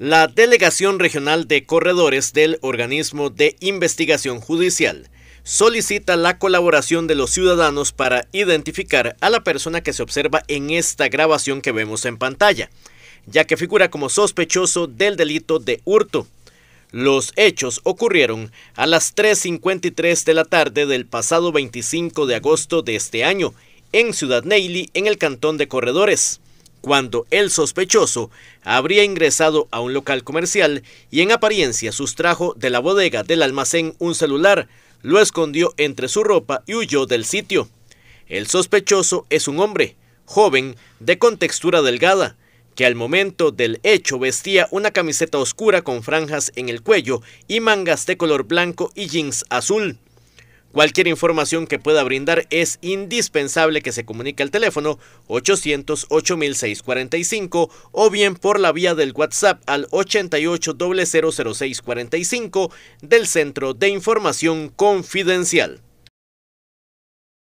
La Delegación Regional de Corredores del Organismo de Investigación Judicial solicita la colaboración de los ciudadanos para identificar a la persona que se observa en esta grabación que vemos en pantalla, ya que figura como sospechoso del delito de hurto. Los hechos ocurrieron a las 3.53 de la tarde del pasado 25 de agosto de este año, en Ciudad Neily, en el Cantón de Corredores cuando el sospechoso habría ingresado a un local comercial y en apariencia sustrajo de la bodega del almacén un celular, lo escondió entre su ropa y huyó del sitio. El sospechoso es un hombre, joven, de contextura delgada, que al momento del hecho vestía una camiseta oscura con franjas en el cuello y mangas de color blanco y jeans azul. Cualquier información que pueda brindar es indispensable que se comunique al teléfono 800-8645 o bien por la vía del WhatsApp al 88 del Centro de Información Confidencial.